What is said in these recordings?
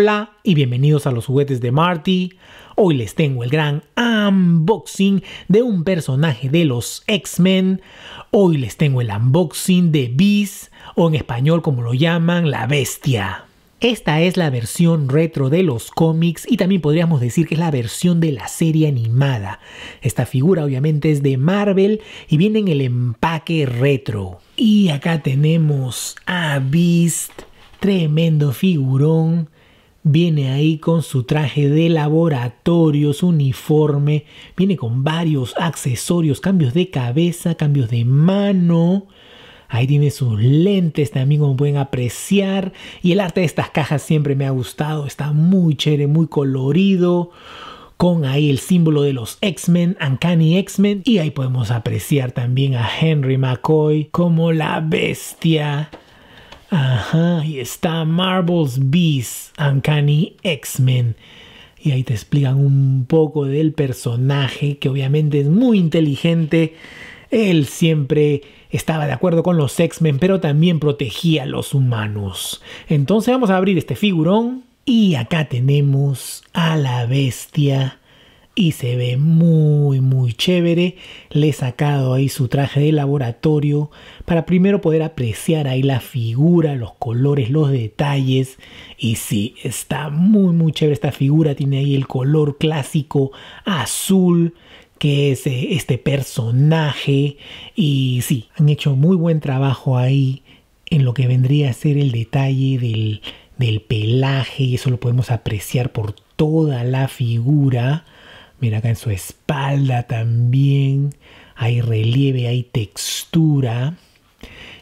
Hola y bienvenidos a los juguetes de Marty. Hoy les tengo el gran unboxing de un personaje de los X-Men. Hoy les tengo el unboxing de Beast o en español como lo llaman, la bestia. Esta es la versión retro de los cómics y también podríamos decir que es la versión de la serie animada. Esta figura obviamente es de Marvel y viene en el empaque retro. Y acá tenemos a Beast, tremendo figurón viene ahí con su traje de laboratorio, su uniforme, viene con varios accesorios, cambios de cabeza, cambios de mano. Ahí tiene sus lentes también como pueden apreciar. Y el arte de estas cajas siempre me ha gustado. Está muy chévere, muy colorido. Con ahí el símbolo de los X-Men, Uncanny X-Men. Y ahí podemos apreciar también a Henry McCoy como la bestia Ajá, y está Marvel's Beast, Uncanny X-Men. Y ahí te explican un poco del personaje, que obviamente es muy inteligente. Él siempre estaba de acuerdo con los X-Men, pero también protegía a los humanos. Entonces vamos a abrir este figurón. Y acá tenemos a la bestia y se ve muy muy chévere. Le he sacado ahí su traje de laboratorio para primero poder apreciar ahí la figura, los colores, los detalles. Y sí, está muy muy chévere esta figura. Tiene ahí el color clásico azul que es eh, este personaje. Y sí, han hecho muy buen trabajo ahí en lo que vendría a ser el detalle del, del pelaje. Y eso lo podemos apreciar por toda la figura Mira acá en su espalda también hay relieve, hay textura.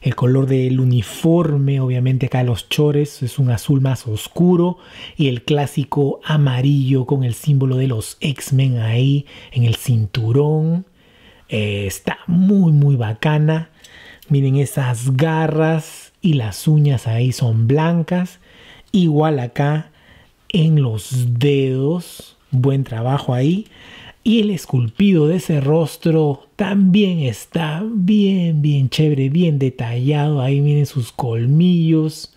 El color del uniforme, obviamente acá los chores, es un azul más oscuro. Y el clásico amarillo con el símbolo de los X-Men ahí en el cinturón. Eh, está muy, muy bacana. Miren esas garras y las uñas ahí son blancas. Igual acá en los dedos buen trabajo ahí. Y el esculpido de ese rostro también está bien, bien chévere, bien detallado. Ahí miren sus colmillos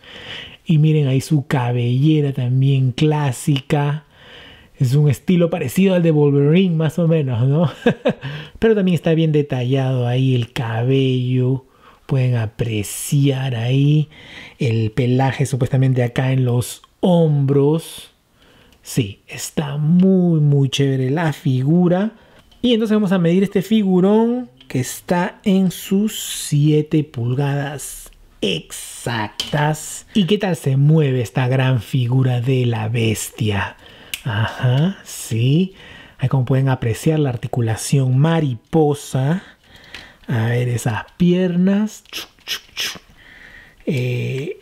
y miren ahí su cabellera también clásica. Es un estilo parecido al de Wolverine, más o menos, ¿no? Pero también está bien detallado ahí el cabello. Pueden apreciar ahí el pelaje supuestamente acá en los hombros. Sí, está muy, muy chévere la figura. Y entonces vamos a medir este figurón que está en sus 7 pulgadas exactas. ¿Y qué tal se mueve esta gran figura de la bestia? Ajá, sí. Ahí como pueden apreciar la articulación mariposa. A ver esas piernas. Eh,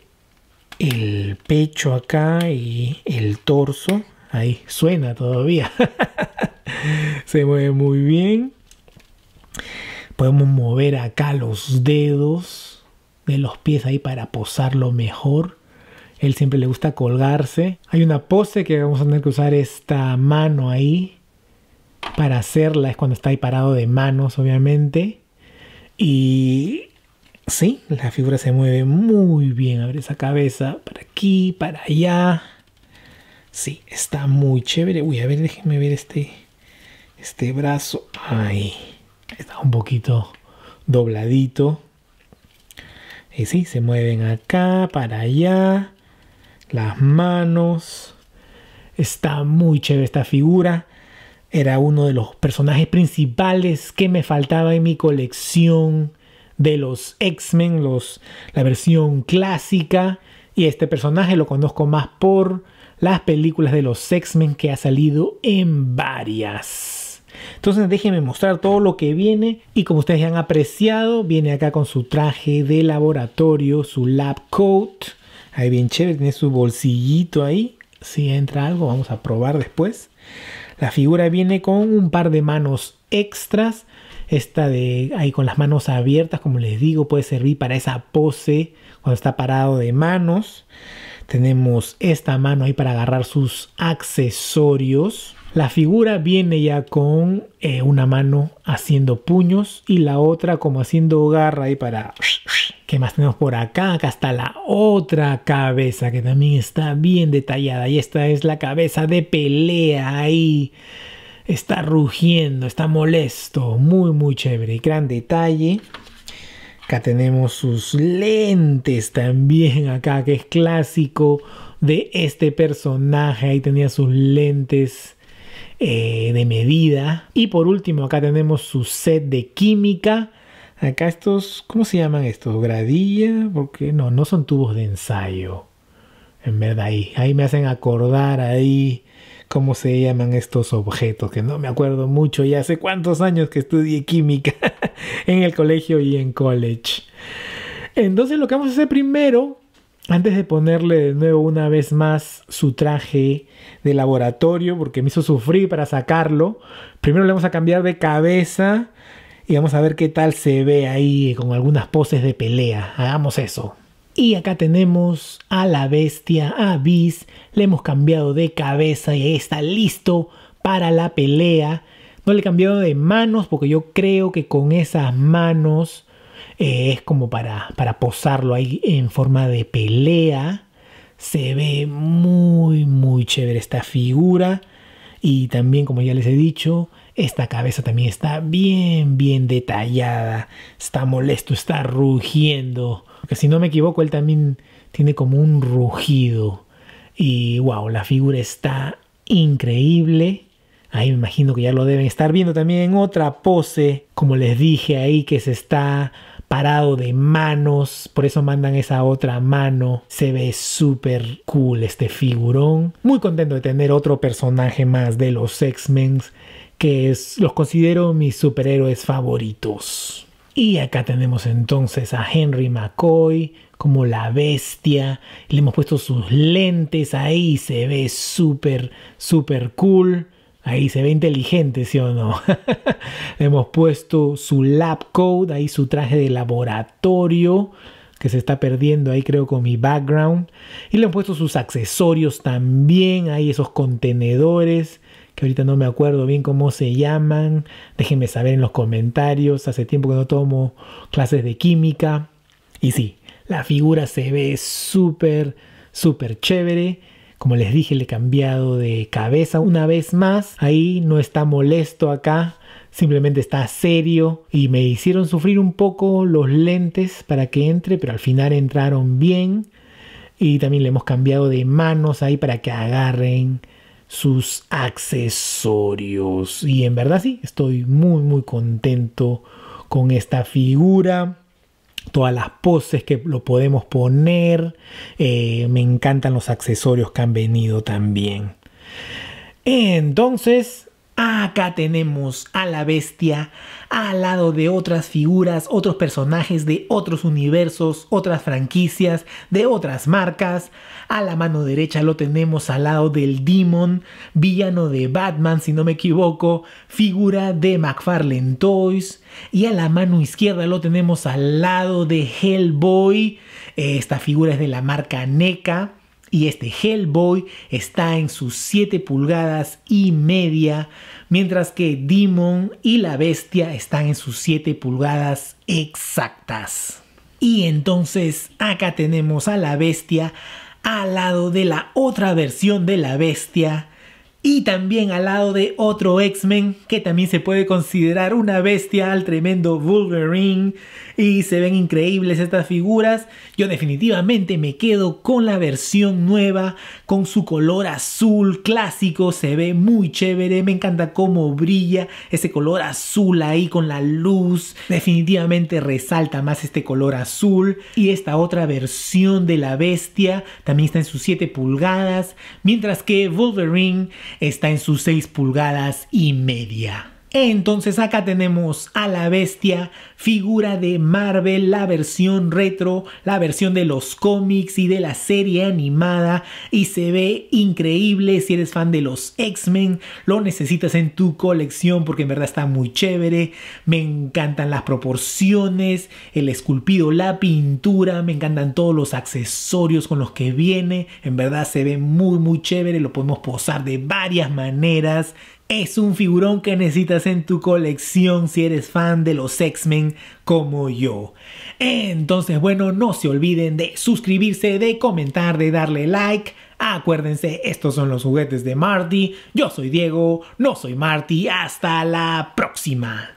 el pecho acá y el torso. Ahí suena todavía. Se mueve muy bien. Podemos mover acá los dedos de los pies ahí para posarlo mejor. Él siempre le gusta colgarse. Hay una pose que vamos a tener que usar esta mano ahí para hacerla. Es cuando está ahí parado de manos, obviamente. Y sí, la figura se mueve muy bien. Abre esa cabeza para aquí, para allá. Sí, está muy chévere. Uy, a ver, déjenme ver este, este brazo. Ahí. está un poquito dobladito. Y eh, sí, se mueven acá, para allá. Las manos. Está muy chévere esta figura. Era uno de los personajes principales que me faltaba en mi colección de los X-Men, la versión clásica. Y este personaje lo conozco más por las películas de los X-Men que ha salido en varias. Entonces déjenme mostrar todo lo que viene y como ustedes han apreciado, viene acá con su traje de laboratorio, su lab coat. Ahí bien chévere, tiene su bolsillito ahí. Si entra algo, vamos a probar después. La figura viene con un par de manos extras, esta de ahí con las manos abiertas, como les digo, puede servir para esa pose cuando está parado de manos. Tenemos esta mano ahí para agarrar sus accesorios. La figura viene ya con eh, una mano haciendo puños y la otra como haciendo garra ahí para... ¿Qué más tenemos por acá? Acá está la otra cabeza que también está bien detallada. Y esta es la cabeza de pelea ahí está rugiendo, está molesto, muy muy chévere, gran detalle. Acá tenemos sus lentes también, acá que es clásico de este personaje, ahí tenía sus lentes eh, de medida. Y por último, acá tenemos su set de química. Acá estos, ¿cómo se llaman estos? Gradilla, porque no, no son tubos de ensayo. En verdad, ahí, ahí me hacen acordar ahí cómo se llaman estos objetos, que no me acuerdo mucho Ya hace cuántos años que estudié química en el colegio y en college. Entonces lo que vamos a hacer primero, antes de ponerle de nuevo una vez más su traje de laboratorio, porque me hizo sufrir para sacarlo, primero le vamos a cambiar de cabeza y vamos a ver qué tal se ve ahí con algunas poses de pelea. Hagamos eso. Y acá tenemos a la bestia, a Le hemos cambiado de cabeza y está listo para la pelea. No le he cambiado de manos porque yo creo que con esas manos eh, es como para, para posarlo ahí en forma de pelea. Se ve muy, muy chévere esta figura. Y también, como ya les he dicho, esta cabeza también está bien, bien detallada. Está molesto, está rugiendo. Porque si no me equivoco, él también tiene como un rugido. Y wow, la figura está increíble. Ahí me imagino que ya lo deben estar viendo también en otra pose, como les dije ahí, que se está parado de manos, por eso mandan esa otra mano. Se ve súper cool este figurón. Muy contento de tener otro personaje más de los X-Men, que es, los considero mis superhéroes favoritos. Y acá tenemos entonces a Henry McCoy como la bestia. Le hemos puesto sus lentes, ahí se ve súper, súper cool. Ahí se ve inteligente, ¿sí o no? Le hemos puesto su lab coat, ahí su traje de laboratorio que se está perdiendo ahí creo con mi background. Y le han puesto sus accesorios también, ahí esos contenedores que ahorita no me acuerdo bien cómo se llaman. Déjenme saber en los comentarios. Hace tiempo que no tomo clases de química. Y sí, la figura se ve súper, súper chévere. Como les dije, le he cambiado de cabeza una vez más. Ahí no está molesto acá simplemente está serio y me hicieron sufrir un poco los lentes para que entre, pero al final entraron bien y también le hemos cambiado de manos ahí para que agarren sus accesorios. Y en verdad sí, estoy muy muy contento con esta figura. Todas las poses que lo podemos poner. Eh, me encantan los accesorios que han venido también. Entonces, Acá tenemos a la bestia al lado de otras figuras, otros personajes de otros universos, otras franquicias, de otras marcas. A la mano derecha lo tenemos al lado del Demon, villano de Batman si no me equivoco, figura de McFarlane Toys. Y a la mano izquierda lo tenemos al lado de Hellboy. Esta figura es de la marca NECA. Y este Hellboy está en sus 7 pulgadas y media, mientras que Demon y la Bestia están en sus 7 pulgadas exactas. Y entonces acá tenemos a la Bestia al lado de la otra versión de la Bestia y también al lado de otro X-Men que también se puede considerar una bestia al tremendo Wolverine. Y se ven increíbles estas figuras. Yo definitivamente me quedo con la versión nueva, con su color azul clásico. Se ve muy chévere. Me encanta cómo brilla ese color azul ahí con la luz. Definitivamente resalta más este color azul. Y esta otra versión de la bestia también está en sus 7 pulgadas. Mientras que Wolverine está en sus 6 pulgadas y media. Entonces acá tenemos a la bestia, figura de Marvel, la versión retro, la versión de los cómics y de la serie animada y se ve increíble si eres fan de los X-Men, lo necesitas en tu colección porque en verdad está muy chévere, me encantan las proporciones, el esculpido, la pintura, me encantan todos los accesorios con los que viene, en verdad se ve muy muy chévere, lo podemos posar de varias maneras es un figurón que necesitas en tu colección si eres fan de los X-Men como yo. Entonces, bueno, no se olviden de suscribirse, de comentar, de darle like. Acuérdense, estos son los juguetes de Marty. Yo soy Diego, no soy Marty. Hasta la próxima.